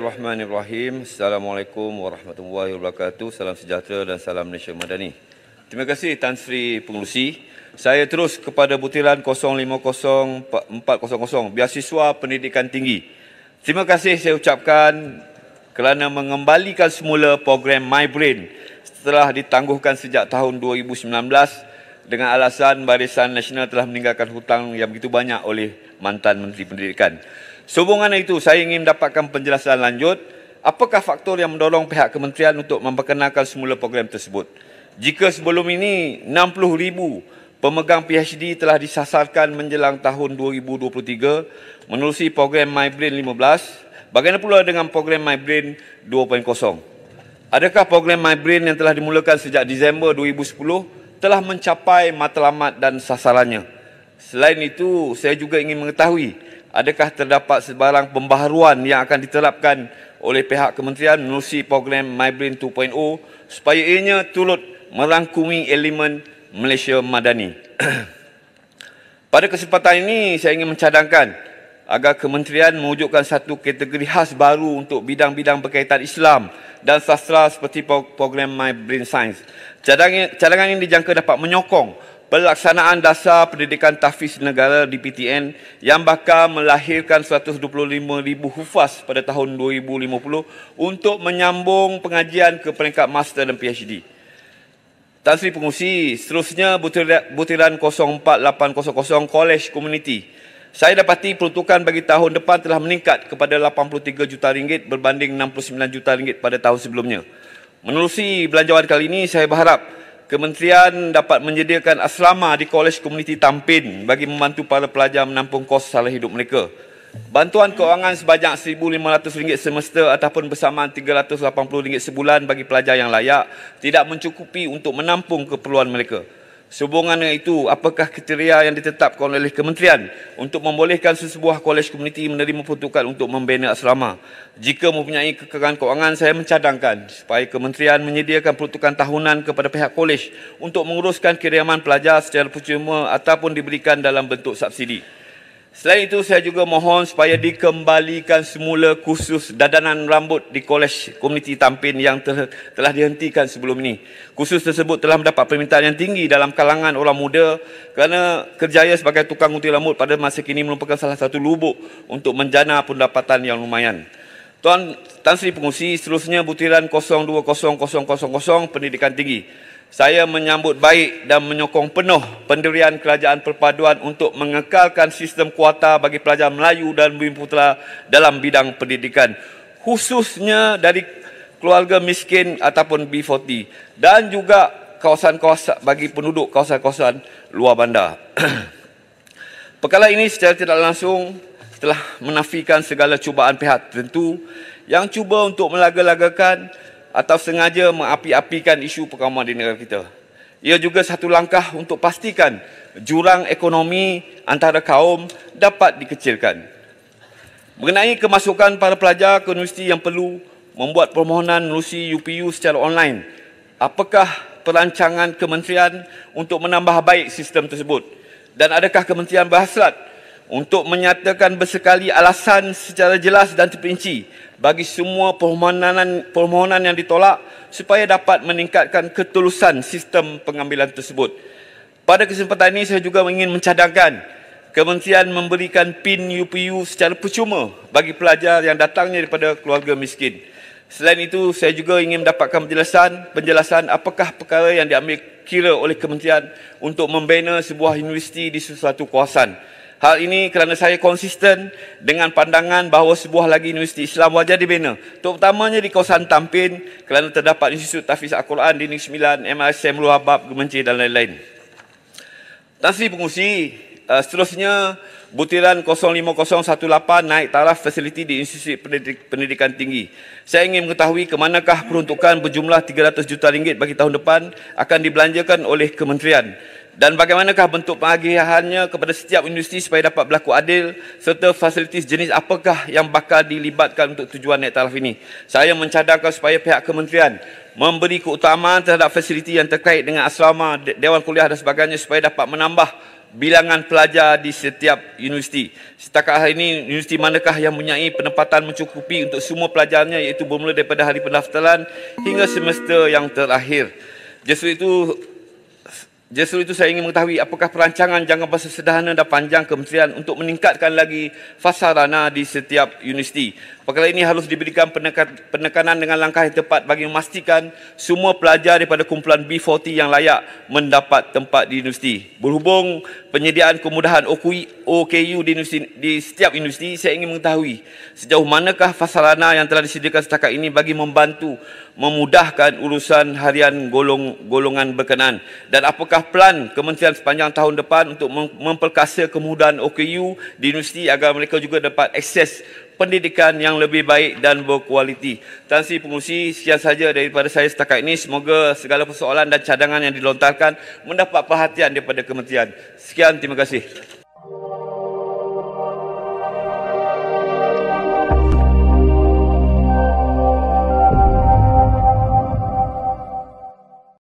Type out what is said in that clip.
Bismillahirrahmanirrahim. Assalamualaikum warahmatullahi wabarakatuh. Salam sejahtera dan salam Malaysia Madani. Terima kasih Tan Sri Pengurusi. Saya terus kepada butiran 050400 biasiswa pendidikan tinggi. Terima kasih saya ucapkan kerana mengembalikan semula program My Brain setelah ditangguhkan sejak tahun 2019 dengan alasan Barisan Nasional telah meninggalkan hutang yang begitu banyak oleh mantan Menteri Pendidikan. Sehubungan itu, saya ingin mendapatkan penjelasan lanjut apakah faktor yang mendorong pihak kementerian untuk memperkenalkan semula program tersebut. Jika sebelum ini 60,000 pemegang PhD telah disasarkan menjelang tahun 2023 menerusi program MyBrain 15, bagaimana pula dengan program MyBrain 2.0? Adakah program MyBrain yang telah dimulakan sejak Disember 2010 telah mencapai matlamat dan sasarannya? Selain itu, saya juga ingin mengetahui adakah terdapat sebarang pembaharuan yang akan diterapkan oleh pihak kementerian melalui program MyBrain 2.0 supaya ianya turut merangkumi elemen Malaysia Madani. Pada kesempatan ini, saya ingin mencadangkan agar kementerian mewujudkan satu kategori khas baru untuk bidang-bidang berkaitan Islam dan sastra seperti program My Brain Science. Cadangan, cadangan ini dijangka dapat menyokong pelaksanaan dasar pendidikan tahfiz negara di PTN yang bakal melahirkan 125,000 hufaz pada tahun 2050 untuk menyambung pengajian ke peringkat master dan PhD. Tan Sri Pengusi, seterusnya butiran 04800 College Community. Saya dapati peruntukan bagi tahun depan telah meningkat kepada 83 juta ringgit berbanding 69 juta ringgit pada tahun sebelumnya. Menerusi belanjawan kali ini, saya berharap Kementerian dapat menyediakan asrama di Kolej Komuniti Tampin bagi membantu para pelajar menampung kos salah hidup mereka. Bantuan kewangan sebanyak RM1,500 semester ataupun bersamaan RM380 sebulan bagi pelajar yang layak tidak mencukupi untuk menampung keperluan mereka. Sehubungan dengan itu, apakah kriteria yang ditetapkan oleh kementerian untuk membolehkan sesebuah kolej komuniti menerima peruntukan untuk membina asrama? Jika mempunyai kekangan kewangan, saya mencadangkan supaya kementerian menyediakan peruntukan tahunan kepada pihak kolej untuk menguruskan kiriman pelajar secara percuma ataupun diberikan dalam bentuk subsidi. Selain itu, saya juga mohon supaya dikembalikan semula kursus dadanan rambut di Kolej Komuniti Tampin yang ter- telah dihentikan sebelum ini. Kursus tersebut telah mendapat permintaan yang tinggi dalam kalangan orang muda kerana kerjaya sebagai tukang gunting rambut pada masa kini merupakan salah satu lubuk untuk menjana pendapatan yang lumayan. Tuan Tan Sri Pengusi, seterusnya butiran 020000 pendidikan tinggi saya menyambut baik dan menyokong penuh pendirian kerajaan perpaduan untuk mengekalkan sistem kuota bagi pelajar Melayu dan Bumi Putera dalam bidang pendidikan khususnya dari keluarga miskin ataupun B40 dan juga kawasan-kawasan bagi penduduk kawasan-kawasan luar bandar. Perkara ini secara tidak langsung telah menafikan segala cubaan pihak tertentu yang cuba untuk melaga-lagakan atau sengaja mengapi-apikan isu perkawaman di negara kita. Ia juga satu langkah untuk pastikan jurang ekonomi antara kaum dapat dikecilkan. Mengenai kemasukan para pelajar ke universiti yang perlu membuat permohonan lulusi UPU secara online, apakah perancangan kementerian untuk menambah baik sistem tersebut? Dan adakah kementerian berhasrat untuk menyatakan bersekali alasan secara jelas dan terperinci bagi semua permohonan permohonan yang ditolak supaya dapat meningkatkan ketulusan sistem pengambilan tersebut. Pada kesempatan ini saya juga ingin mencadangkan Kementerian memberikan PIN UPU secara percuma bagi pelajar yang datangnya daripada keluarga miskin. Selain itu, saya juga ingin mendapatkan penjelasan, penjelasan apakah perkara yang diambil kira oleh kementerian untuk membina sebuah universiti di sesuatu kawasan. Hal ini kerana saya konsisten dengan pandangan bahawa sebuah lagi universiti Islam wajar dibina. Terutamanya di kawasan Tampin kerana terdapat Institut Tafiz Al-Quran, Dining 9, MRSM, Luhabab, Gemencir dan lain-lain. Tansi pengusi, eh, seterusnya butiran 05018 naik taraf fasiliti di Institut Pendidikan Tinggi. Saya ingin mengetahui ke manakah peruntukan berjumlah 300 juta ringgit bagi tahun depan akan dibelanjakan oleh kementerian dan bagaimanakah bentuk pengagihannya kepada setiap universiti supaya dapat berlaku adil serta fasiliti jenis apakah yang bakal dilibatkan untuk tujuan naik taraf ini. Saya mencadangkan supaya pihak kementerian memberi keutamaan terhadap fasiliti yang terkait dengan asrama, dewan kuliah dan sebagainya supaya dapat menambah bilangan pelajar di setiap universiti. Setakat hari ini, universiti manakah yang mempunyai penempatan mencukupi untuk semua pelajarnya iaitu bermula daripada hari pendaftaran hingga semester yang terakhir. Justru itu Justru itu saya ingin mengetahui apakah perancangan jangka masa sederhana dan panjang kementerian untuk meningkatkan lagi fasa rana di setiap universiti. Perkara ini harus diberikan penekanan dengan langkah yang tepat bagi memastikan semua pelajar daripada kumpulan B40 yang layak mendapat tempat di universiti. Berhubung penyediaan kemudahan OKU di, universiti, di setiap universiti, saya ingin mengetahui sejauh manakah fasarana yang telah disediakan setakat ini bagi membantu memudahkan urusan harian golong, golongan berkenaan dan apakah pelan kementerian sepanjang tahun depan untuk memperkasa kemudahan OKU di universiti agar mereka juga dapat akses pendidikan yang lebih baik dan berkualiti. Tan Sri Pengurusi, sekian saja daripada saya setakat ini. Semoga segala persoalan dan cadangan yang dilontarkan mendapat perhatian daripada kementerian. Sekian, terima kasih.